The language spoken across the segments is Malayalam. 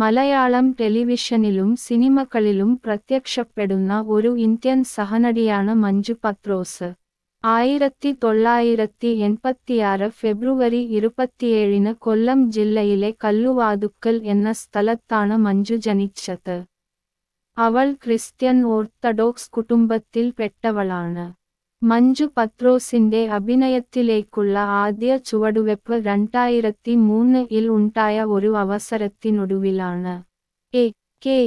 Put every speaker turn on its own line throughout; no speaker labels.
മലയാളം ടെലിവിഷനിലും സിനിമകളിലും പ്രത്യക്ഷപ്പെടുന്ന ഒരു ഇന്ത്യൻ സഹനടിയാണ് മഞ്ജു പത്രോസ് ആയിരത്തി തൊള്ളായിരത്തി എൺപത്തിയാറ് ഫെബ്രുവരി ഇരുപത്തിയേഴിന് കൊല്ലം ജില്ലയിലെ കല്ലുവാതുക്കൽ എന്ന സ്ഥലത്താണ് മഞ്ജു ജനിച്ചത് അവൾ ക്രിസ്ത്യൻ ഓർത്തഡോക്സ് കുടുംബത്തിൽ പെട്ടവളാണ് മഞ്ജു പത്രോസിന്റെ അഭിനയത്തിലേക്കുള്ള ആദ്യ ചുവടുവെപ്പ് രണ്ടായിരത്തി മൂന്നിൽ ഉണ്ടായ ഒരു അവസരത്തിനൊടുവിലാണ് എ കെ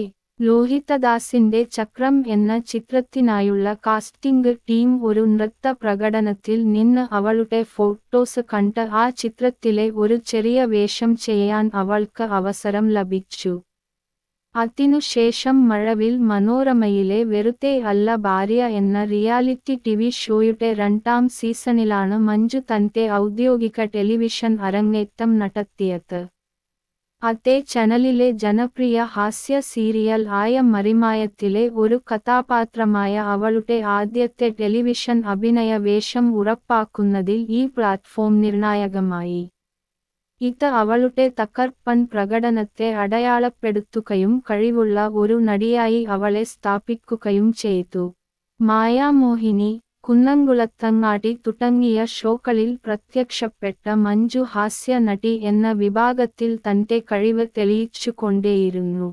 ലോഹിതദാസിന്റെ ചക്രം എന്ന ചിത്രത്തിനായുള്ള കാസ്റ്റിംഗ് ടീം ഒരു നൃത്ത പ്രകടനത്തിൽ നിന്ന് അവളുടെ ഫോട്ടോസ് കണ്ട് ആ ചിത്രത്തിലെ ഒരു ചെറിയ വേഷം ചെയ്യാൻ അവൾക്ക് അവസരം ലഭിച്ചു അതിനുശേഷം മഴവിൽ മനോരമയിലെ വെറുതെ അല്ല ഭാര്യ എന്ന റിയാലിറ്റി ടിവി ഷോയുടെ രണ്ടാം സീസണിലാണ് മഞ്ജു തന്റെ ഔദ്യോഗിക ടെലിവിഷൻ അരങ്ങേറ്റം നടത്തിയത് അതേ ചാനലിലെ ജനപ്രിയ ഹാസ്യ സീരിയൽ ആയ മറിമായത്തിലെ ഒരു കഥാപാത്രമായ അവളുടെ ആദ്യത്തെ ടെലിവിഷൻ അഭിനയ വേഷം ഉറപ്പാക്കുന്നതിൽ ഈ പ്ലാറ്റ്ഫോം നിർണായകമായി ഇത് അവളുടെ തകർപ്പൻ പ്രകടനത്തെ അടയാളപ്പെടുത്തുകയും കഴിവുള്ള ഒരു നടിയായി അവളെ സ്ഥാപിക്കുകയും ചെയ്തു മായാമോഹിനി കുന്നംകുളത്തങ്ങാടി തുടങ്ങിയ ഷോകളിൽ പ്രത്യക്ഷപ്പെട്ട മഞ്ജു ഹാസ്യ നടി എന്ന വിഭാഗത്തിൽ തന്റെ കഴിവ് തെളിയിച്ചുകൊണ്ടേയിരുന്നു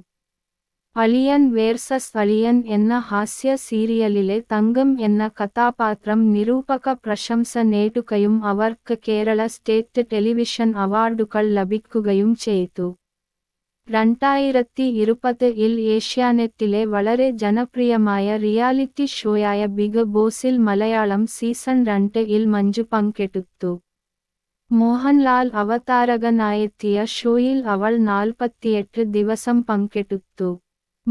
അളിയൻ വേഴ്സസ് അളിയൻ എന്ന ഹാസ്യ സീരിയലിലെ തങ്കം എന്ന കഥാപാത്രം നിരൂപക പ്രശംസ നേടുകയും അവർക്ക് കേരള സ്റ്റേറ്റ് ടെലിവിഷൻ അവാർഡുകൾ ലഭിക്കുകയും ചെയ്തു രണ്ടായിരത്തി ഇരുപത് ഇൽ ഏഷ്യാനെറ്റിലെ വളരെ ജനപ്രിയമായ റിയാലിറ്റി ഷോയായ ബിഗ് ബോസിൽ മലയാളം സീസൺ രണ്ട് ഇൽ മഞ്ജു പങ്കെടുത്തു മോഹൻലാൽ അവതാരകനായെത്തിയ ഷോയിൽ അവൾ നാൽപ്പത്തിയെട്ട് ദിവസം പങ്കെടുത്തു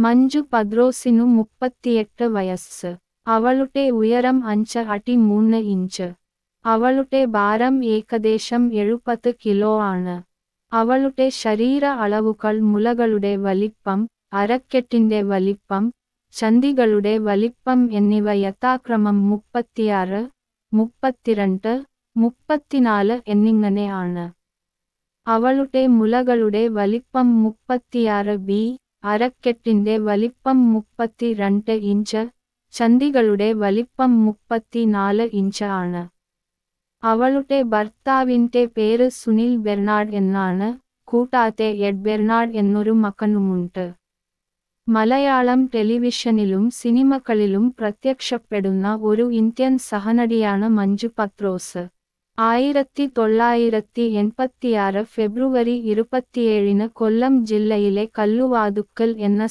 മഞ്ജു പദ്രോസിനു മുപ്പത്തിയെട്ട് വയസ്സ് അവളുടെ ഉയരം അഞ്ച് അടി മൂന്ന് ഇഞ്ച് അവളുടെ ഭാരം ഏകദേശം എഴുപത് കിലോ ആണ് അവളുടെ ശരീര അളവുകൾ മുലകളുടെ വലിപ്പം അരക്കെട്ടിന്റെ വലിപ്പം ചന്തികളുടെ വലിപ്പം എന്നിവ യഥാക്രമം മുപ്പത്തിയാറ് മുപ്പത്തിരണ്ട് മുപ്പത്തിനാല് എന്നിങ്ങനെയാണ് അവളുടെ മുലകളുടെ വലിപ്പം മുപ്പത്തിയാറ് ബി അരക്കെട്ടിന്റെ വലിപ്പം മുപ്പത്തിരണ്ട് ഇഞ്ച് ചന്തികളുടെ വലിപ്പം മുപ്പത്തിനാല് ഇഞ്ച് ആണ് അവളുടെ ഭർത്താവിന്റെ പേര് സുനിൽ ബെർണാഡ് എന്നാണ് കൂട്ടാത്തെ എഡ് ബെർണാഡ് എന്നൊരു മകനുമുണ്ട് മലയാളം ടെലിവിഷനിലും സിനിമകളിലും പ്രത്യക്ഷപ്പെടുന്ന ഒരു ഇന്ത്യൻ സഹനടിയാണ് മഞ്ജു പത്രോസ് ആയിരത്തി തൊള്ളായിരത്തി എൺപത്തിയാറ് ഫെബ്രുവരി ഇരുപത്തിയേഴിന് കൊല്ലം ജില്ലയിലെ കല്ലുവാതുക്കൽ എന്ന